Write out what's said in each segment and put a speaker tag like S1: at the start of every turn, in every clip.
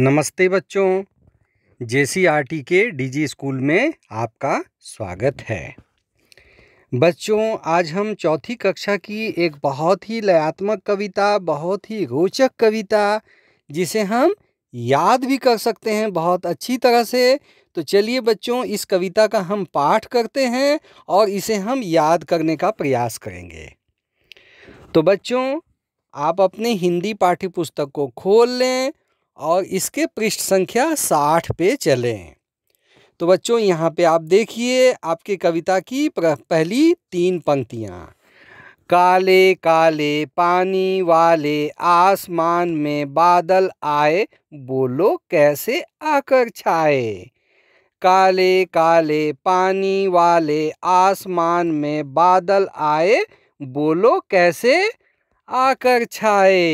S1: नमस्ते बच्चों जेसीआरटी के डीजी स्कूल में आपका स्वागत है बच्चों आज हम चौथी कक्षा की एक बहुत ही लयात्मक कविता बहुत ही रोचक कविता जिसे हम याद भी कर सकते हैं बहुत अच्छी तरह से तो चलिए बच्चों इस कविता का हम पाठ करते हैं और इसे हम याद करने का प्रयास करेंगे तो बच्चों आप अपने हिंदी पाठ्य पुस्तक को खोल लें और इसके पृष्ठ संख्या साठ पे चलें तो बच्चों यहाँ पे आप देखिए आपके कविता की पहली तीन पंक्तियाँ काले काले पानी वाले आसमान में बादल आए बोलो कैसे आकर छाए काले काले पानी वाले आसमान में बादल आए बोलो कैसे आकर छाए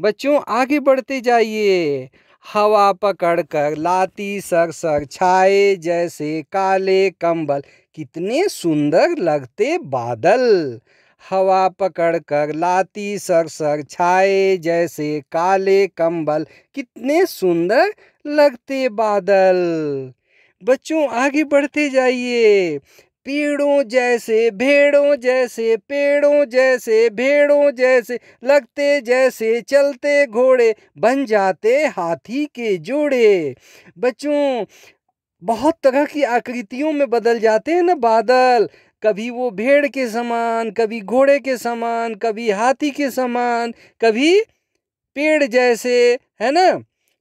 S1: बच्चों आगे बढ़ते जाइए हवा पकड़ कर लाती सर सर छाए जैसे काले कंबल कितने सुंदर लगते बादल हवा पकड़ कर लाती सर सर छाए जैसे काले कंबल कितने सुंदर लगते बादल बच्चों आगे बढ़ते जाइए पीड़ों जैसे भेड़ों जैसे पेड़ों जैसे भेड़ों जैसे लगते जैसे चलते घोड़े बन जाते हाथी के जोड़े बच्चों बहुत तरह की आकृतियों में बदल जाते हैं ना बादल कभी वो भेड़ के समान कभी घोड़े के समान कभी हाथी के समान कभी पेड़ जैसे है ना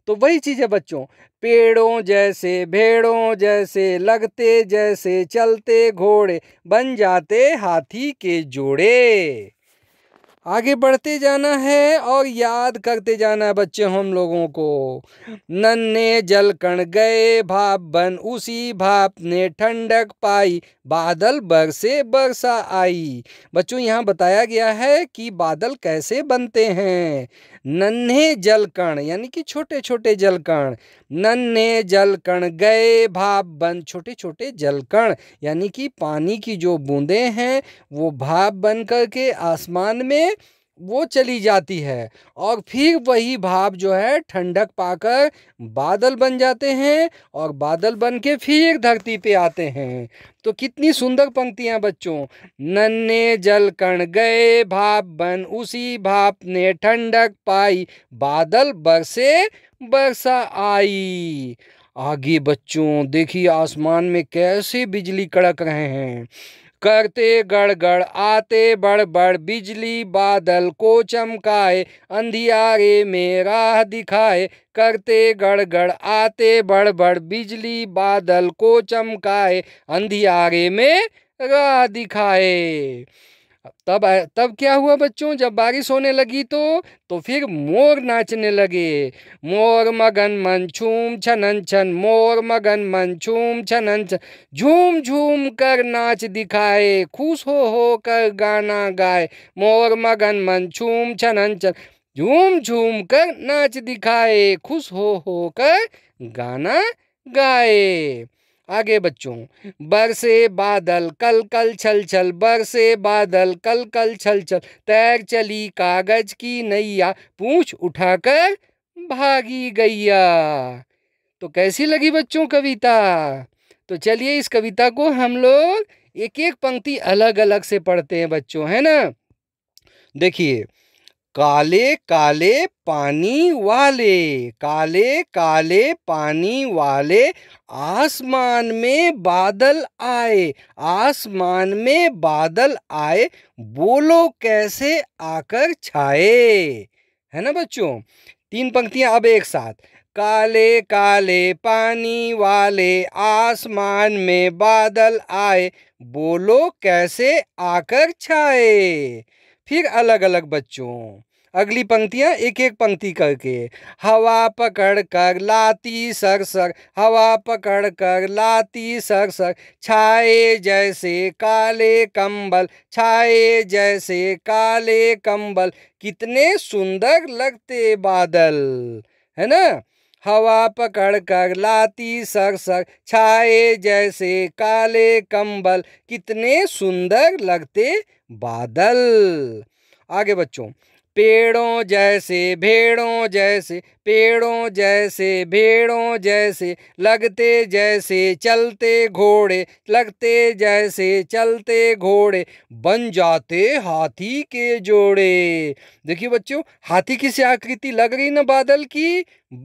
S1: तो वही चीज़ है बच्चों पेड़ों जैसे भेड़ों जैसे लगते जैसे चलते घोड़े बन जाते हाथी के जोड़े आगे बढ़ते जाना है और याद करते जाना है बच्चे हम लोगों को नन्हे जल कण गए भाप बन उसी भाप ने ठंडक पाई बादल बरसे बरसा आई बच्चों यहाँ बताया गया है कि बादल कैसे बनते हैं नन्हे जल कण यानी कि छोटे छोटे जल कण नन्हे जल कण गए भाप बन छोटे छोटे जल कण यानी कि पानी की जो बूंदें हैं वो भाप बन करके आसमान में वो चली जाती है और फिर वही भाप जो है ठंडक पाकर बादल बन जाते हैं और बादल बन के फिर धरती पे आते हैं तो कितनी सुंदर पंक्तियां बच्चों नन्हे जल कण गए भाप बन उसी भाप ने ठंडक पाई बादल बरसे बरसा आई आगे बच्चों देखिए आसमान में कैसे बिजली कड़क रहे हैं करते गड़गड़ आते बड़बड़ बिजली बादल को चमकाए अंधियारे में राह दिखाए करते गड़गड़ आते बड़बड़ बिजली बादल को चमकाए अंधियारे में राह दिखाए तब तब क्या हुआ बच्चों जब बारिश होने लगी तो तो फिर मोर नाचने लगे मोर मगन मन छूम छनन छन मोर मगन मन छूम छनन छन झूम झूम कर नाच दिखाए खुश हो हो कर गाना गाए मोर मगन मन छूम छनन छन झूम झूम कर नाच दिखाए खुश हो हो कर गाना गाए आगे बच्चों बरसे बादल कल कल छल छल बरसे बादल कल कल छल छल तैर चली कागज की नैया पूछ उठाकर भागी गैया तो कैसी लगी बच्चों कविता तो चलिए इस कविता को हम लोग एक एक पंक्ति अलग अलग से पढ़ते हैं बच्चों है ना देखिए काले काले पानी वाले काले काले पानी वाले आसमान में बादल आए आसमान में बादल आए बोलो कैसे आकर छाए है ना बच्चों तीन पंक्तियां अब एक साथ काले काले पानी वाले आसमान में बादल आए बोलो कैसे आकर छाए फिर अलग अलग बच्चों अगली पंक्तियाँ एक एक पंक्ति करके हवा पकड़ कर लाती सर सर हवा पकड़ कर लाती सर सर छाए जैसे काले कंबल छाए जैसे काले कंबल कितने सुंदर लगते बादल है ना हवा पकड़ कर लाती सर सर छाए जैसे काले कंबल कितने सुंदर लगते बादल आगे बच्चों पेड़ों जैसे भेड़ों जैसे पेड़ों जैसे भेड़ों जैसे लगते जैसे चलते घोड़े लगते जैसे चलते घोड़े बन जाते हाथी के जोड़े देखिए बच्चों हाथी की से आकृति लग रही ना बादल की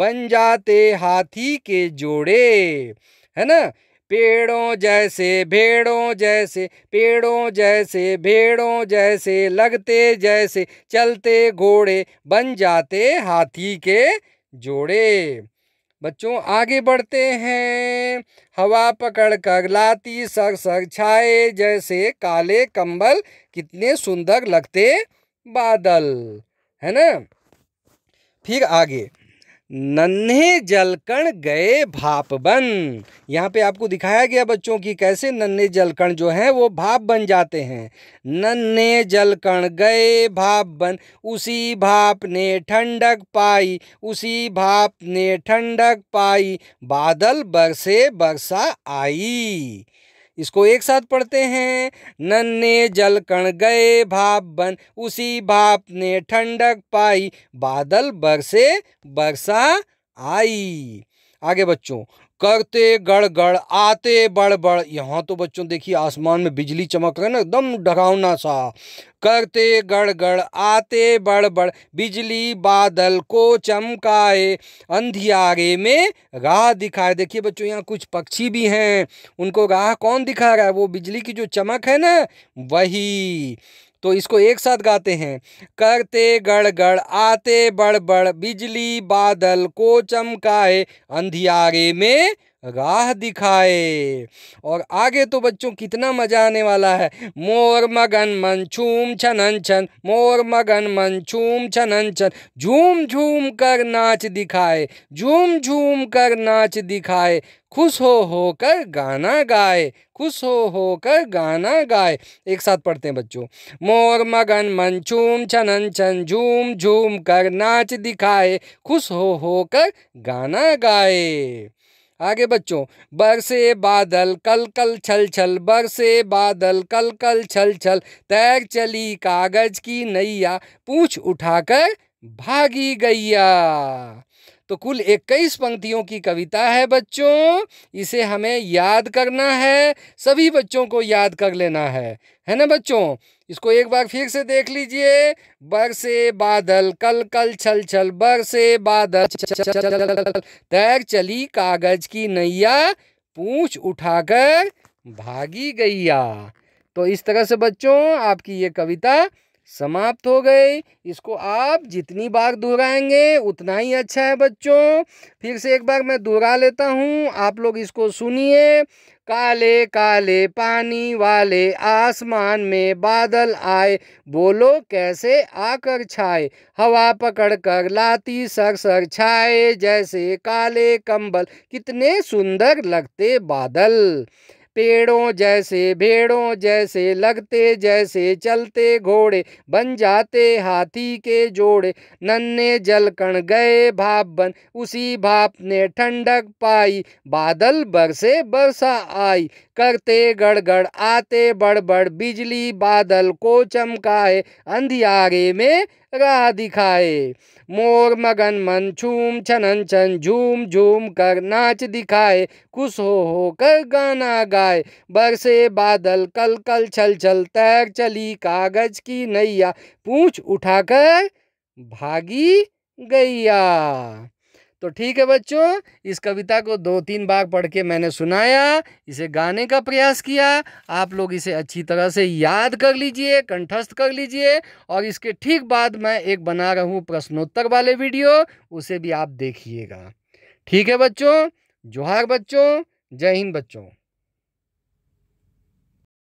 S1: बन जाते हाथी के जोड़े है ना पेड़ों जैसे भेड़ों जैसे पेड़ों जैसे भेड़ों जैसे लगते जैसे चलते घोड़े बन जाते हाथी के जोड़े बच्चों आगे बढ़ते हैं हवा पकड़ कर लाती सग सग छाए जैसे काले कंबल कितने सुंदर लगते बादल है ना फिर आगे नन्हे जलकण गए भाप बन यहाँ पे आपको दिखाया गया बच्चों की कैसे नन्हे जलकण जो हैं वो भाप बन जाते हैं नन्हे जलकण गए भाप बन उसी भाप ने ठंडक पाई उसी भाप ने ठंडक पाई बादल बरसे बरसा आई इसको एक साथ पढ़ते हैं नन्हे जल कण गए भाप बन उसी भाप ने ठंडक पाई बादल बरसे बरसा आई आगे बच्चों करते गड़गड़ आते बड़बड़ यहाँ तो बच्चों देखिए आसमान में बिजली चमक रहा है ना एकदम डरावना सा करते गड़गड़ आते बड़बड़ बिजली बादल को चमकाए अंधियारे में राह दिखाए देखिए बच्चों यहाँ कुछ पक्षी भी हैं उनको राह कौन दिखा रहा है वो बिजली की जो चमक है ना वही तो इसको एक साथ गाते हैं करते गड़ गड़ आते बड़ बड़ बिजली बादल को चमकाए अंधियारे में राह दिखाए और आगे तो बच्चों कितना मजा आने वाला है मोर मगन मन छूम छनन छन मोर मगन मन छूम छनन छन झूम झूम कर नाच दिखाए झूम झूम कर नाच दिखाए खुश हो होकर गाना गाए खुश हो होकर गाना गाए एक साथ पढ़ते हैं बच्चों मोर मगन मन छूम छनन छन झूम झूम कर नाच दिखाए खुश हो होकर गाना गाए आगे बच्चों बरसे बादल कल कल छल छल बरसे बादल कल कल छल छल तैर चली कागज की नैया पूछ उठाकर भागी गैया तो कुल इक्कीस पंक्तियों की कविता है बच्चों इसे हमें याद करना है सभी बच्चों को याद कर लेना है है ना बच्चों इसको एक बार फिर से देख लीजिए बर से बादल कल कल छल छल बर से बादल तैर चली कागज की नैया पूछ उठाकर भागी गैया तो इस तरह से बच्चों आपकी ये कविता समाप्त हो गए इसको आप जितनी बार दोहराएंगे उतना ही अच्छा है बच्चों फिर से एक बार मैं दोहरा लेता हूँ आप लोग इसको सुनिए काले काले पानी वाले आसमान में बादल आए बोलो कैसे आकर छाए हवा पकड़ कर लाती सर सर छाए जैसे काले कंबल कितने सुंदर लगते बादल पेड़ों जैसे भेड़ों जैसे लगते जैसे चलते घोड़े बन जाते हाथी के जोड़े नन्हे जलकण गए भाप बन उसी भाप ने ठंडक पाई बादल बरसे बरसा आई करते गड़गड़ आते बड़बड़ बिजली बादल को चमकाए अंधियारे में राह दिखाए मोर मगन मन छूम छनन छन झूम झूम कर नाच दिखाए खुश हो हो कर गाना गाए बरसे बादल कल कल छल छल तैर चली कागज की नैया पूछ उठाकर भागी गैया तो ठीक है बच्चों इस कविता को दो तीन बार पढ़ के मैंने सुनाया इसे गाने का प्रयास किया आप लोग इसे अच्छी तरह से याद कर लीजिए कंठस्थ कर लीजिए और इसके ठीक बाद मैं एक बना रहा हूँ प्रश्नोत्तर वाले वीडियो उसे भी आप देखिएगा ठीक है बच्चों जोहार बच्चों जय हिंद बच्चों